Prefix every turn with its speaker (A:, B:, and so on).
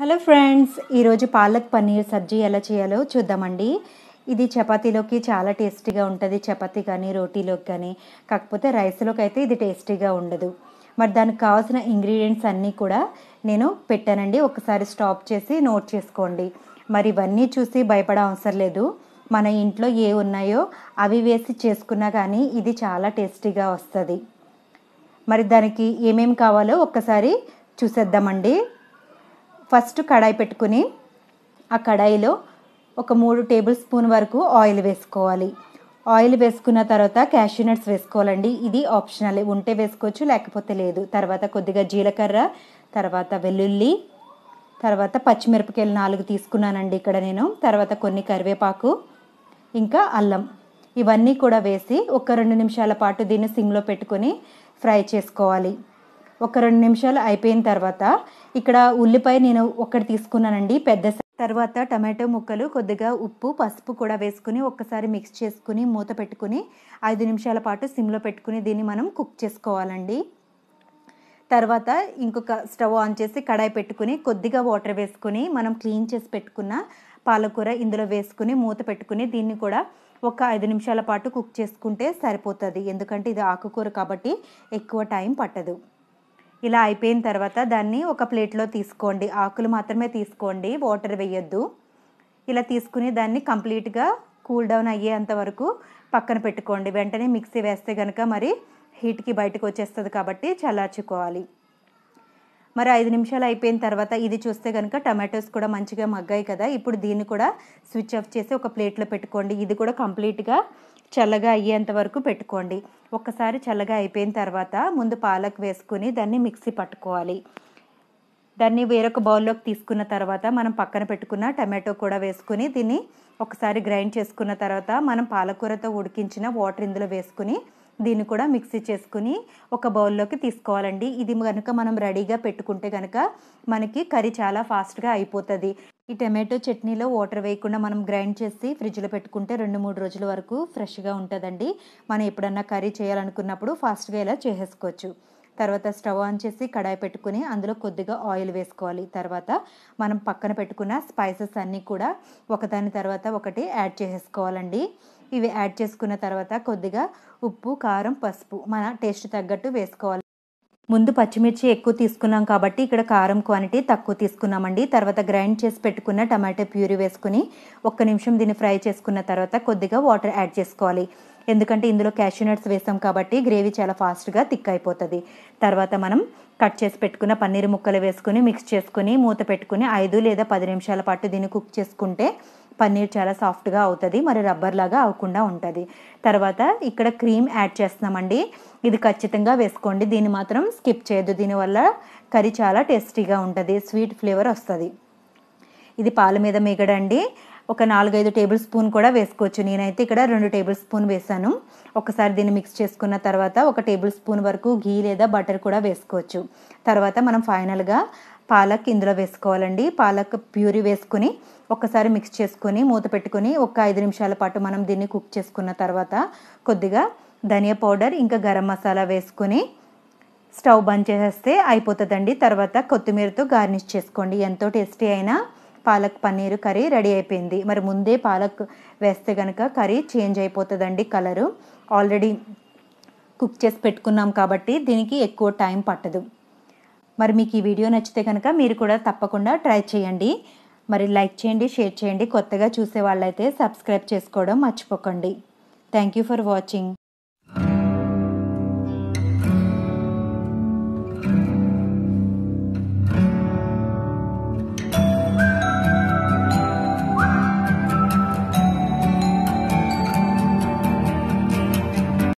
A: hello friends ఈరోజు పాలక్ పన్నీర్ సబ్జీ ఎలా చేయాలో చూద్దామండి ఇది చపాతీలోకి చాలా టేస్టీగా ఉంటుంది చపాతీ కానీ రోటీలోకి కానీ కాకపోతే రైస్లోకి అయితే ఇది టేస్టీగా ఉండదు మరి దానికి కావాల్సిన ఇంగ్రీడియంట్స్ అన్నీ కూడా నేను పెట్టానండి ఒకసారి స్టాప్ చేసి నోట్ చేసుకోండి మరి ఇవన్నీ చూసి భయపడ అవసరం లేదు మన ఇంట్లో ఏ ఉన్నాయో అవి వేసి చేసుకున్నా కానీ ఇది చాలా టేస్టీగా వస్తుంది మరి దానికి ఏమేమి కావాలో ఒక్కసారి చూసేద్దామండి ఫస్ట్ కడాయి పెట్టుకుని ఆ కడాయిలో ఒక మూడు టేబుల్ స్పూన్ వరకు ఆయిల్ వేసుకోవాలి ఆయిల్ వేసుకున్న తర్వాత క్యాష్యూ వేసుకోవాలండి ఇది ఆప్షనల్ ఉంటే వేసుకోవచ్చు లేకపోతే లేదు తర్వాత కొద్దిగా జీలకర్ర తర్వాత వెల్లుల్లి తర్వాత పచ్చిమిరపకాయలు నాలుగు తీసుకున్నానండి ఇక్కడ నేను తర్వాత కొన్ని కరివేపాకు ఇంకా అల్లం ఇవన్నీ కూడా వేసి ఒక రెండు నిమిషాల పాటు దీన్ని సిమ్లో పెట్టుకొని ఫ్రై చేసుకోవాలి ఒక రెండు నిమిషాలు అయిపోయిన తర్వాత ఇక్కడ ఉల్లిపాయ నేను ఒకటి తీసుకున్నానండి పెద్ద తర్వాత టమాటో ముక్కలు కొద్దిగా ఉప్పు పసుపు కూడా వేసుకుని ఒక్కసారి మిక్స్ చేసుకుని మూత పెట్టుకుని ఐదు నిమిషాల పాటు సిమ్లో పెట్టుకుని దీన్ని మనం కుక్ చేసుకోవాలండి తర్వాత ఇంకొక స్టవ్ ఆన్ చేసి కడాయి పెట్టుకుని కొద్దిగా వాటర్ వేసుకుని మనం క్లీన్ చేసి పెట్టుకున్న పాలకూర ఇందులో వేసుకుని మూత పెట్టుకుని దీన్ని కూడా ఒక ఐదు నిమిషాల పాటు కుక్ చేసుకుంటే సరిపోతుంది ఎందుకంటే ఇది ఆకుకూర కాబట్టి ఎక్కువ టైం పట్టదు ఇలా అయిపోయిన తర్వాత దాన్ని ఒక ప్లేట్లో తీసుకోండి ఆకులు మాత్రమే తీసుకోండి వాటర్ వేయొద్దు ఇలా తీసుకుని దాన్ని కంప్లీట్గా కూల్ డౌన్ అయ్యేంత వరకు పక్కన పెట్టుకోండి వెంటనే మిక్సీ వేస్తే కనుక మరి హీట్కి బయటకు వచ్చేస్తుంది కాబట్టి చల్లార్చుకోవాలి మరి ఐదు నిమిషాలు అయిపోయిన తర్వాత ఇది చూస్తే కనుక టమాటోస్ కూడా మంచిగా మగ్గాయి కదా ఇప్పుడు దీన్ని కూడా స్విచ్ ఆఫ్ చేసి ఒక ప్లేట్లో పెట్టుకోండి ఇది కూడా కంప్లీట్గా చల్లగా అయ్యేంత వరకు పెట్టుకోండి ఒక్కసారి చల్లగా అయిపోయిన తర్వాత ముందు పాలక్ వేసుకుని దాన్ని మిక్సీ పట్టుకోవాలి దాన్ని వేరొక బౌల్లోకి తీసుకున్న తర్వాత మనం పక్కన పెట్టుకున్న టమాటో కూడా వేసుకుని దీన్ని ఒకసారి గ్రైండ్ చేసుకున్న తర్వాత మనం పాలకూరతో ఉడికించిన వాటర్ ఇందులో వేసుకుని దీన్ని కూడా మిక్సీ చేసుకుని ఒక బౌల్లోకి తీసుకోవాలండి ఇది కనుక మనం రెడీగా పెట్టుకుంటే కనుక మనకి కర్రీ చాలా ఫాస్ట్గా అయిపోతుంది ఈ టమాటో చట్నీలో వాటర్ వేయకుండా మనం గ్రైండ్ చేసి ఫ్రిడ్జ్లో పెట్టుకుంటే రెండు మూడు రోజుల వరకు ఫ్రెష్గా ఉంటుందండి మనం ఎప్పుడన్నా కర్రీ చేయాలనుకున్నప్పుడు ఫాస్ట్గా ఇలా చేసేసుకోవచ్చు తర్వాత స్టవ్ ఆన్ చేసి కడాయి పెట్టుకుని అందులో కొద్దిగా ఆయిల్ వేసుకోవాలి తర్వాత మనం పక్కన పెట్టుకున్న స్పైసెస్ అన్నీ కూడా ఒకదాని తర్వాత ఒకటి యాడ్ చేసేసుకోవాలండి ఇవి యాడ్ చేసుకున్న తర్వాత కొద్దిగా ఉప్పు కారం పసుపు మన టేస్ట్ తగ్గట్టు వేసుకోవాలి ముందు పచ్చిమిర్చి ఎక్కువ తీసుకున్నాం కాబట్టి ఇక్కడ కారం క్వాంటిటీ తక్కువ తీసుకున్నామండి తర్వాత గ్రైండ్ చేసి పెట్టుకున్న టమాటా ప్యూరీ వేసుకుని ఒక్క నిమిషం దీన్ని ఫ్రై చేసుకున్న తర్వాత కొద్దిగా వాటర్ యాడ్ చేసుకోవాలి ఎందుకంటే ఇందులో క్యాషూనట్స్ వేసాం కాబట్టి గ్రేవీ చాలా ఫాస్ట్గా థిక్ అయిపోతుంది తర్వాత మనం కట్ చేసి పెట్టుకున్న పన్నీర్ ముక్కలు వేసుకుని మిక్స్ చేసుకుని మూత పెట్టుకుని ఐదు లేదా పది నిమిషాల పాటు దీన్ని కుక్ చేసుకుంటే పన్నీర్ చాలా సాఫ్ట్గా అవుతుంది మరి రబ్బర్ లాగా అవ్వకుండా ఉంటుంది తర్వాత ఇక్కడ క్రీమ్ యాడ్ చేస్తున్నామండి ఇది ఖచ్చితంగా వేసుకోండి దీన్ని మాత్రం స్కిప్ చేయొద్దు దీనివల్ల కర్రీ చాలా టేస్టీగా ఉంటుంది స్వీట్ ఫ్లేవర్ వస్తుంది ఇది పాల మీద మిగడండి ఒక నాలుగైదు టేబుల్ స్పూన్ కూడా వేసుకోవచ్చు నేనైతే ఇక్కడ రెండు టేబుల్ స్పూన్ వేసాను ఒకసారి దీన్ని మిక్స్ చేసుకున్న తర్వాత ఒక టేబుల్ స్పూన్ వరకు ఘీ లేదా బటర్ కూడా వేసుకోవచ్చు తర్వాత మనం ఫైనల్గా పాలక్ ఇందులో వేసుకోవాలండి పాలక్ ప్యూరీ వేసుకుని ఒకసారి మిక్స్ చేసుకొని మూత పెట్టుకొని ఒక ఐదు నిమిషాల పాటు మనం దీన్ని కుక్ చేసుకున్న తర్వాత కొద్దిగా ధనియా పౌడర్ ఇంకా గరం మసాలా వేసుకొని స్టవ్ బంద్ చేసేస్తే అయిపోతుందండి తర్వాత కొత్తిమీరతో గార్నిష్ చేసుకోండి ఎంతో టేస్టీ అయినా పాలక్ పన్నీర్ కర్రీ రెడీ అయిపోయింది మరి ముందే పాలక్ వేస్తే కనుక కర్రీ చేంజ్ అయిపోతుందండి కలరు ఆల్రెడీ కుక్ చేసి పెట్టుకున్నాం కాబట్టి దీనికి ఎక్కువ టైం పట్టదు మరి మీకు ఈ వీడియో నచ్చితే కనుక మీరు కూడా తప్పకుండా ట్రై చేయండి మరి లైక్ చేయండి షేర్ చేయండి కొత్తగా చూసే వాళ్ళైతే సబ్స్క్రైబ్ చేసుకోవడం మర్చిపోకండి థ్యాంక్ యూ ఫర్ వాచింగ్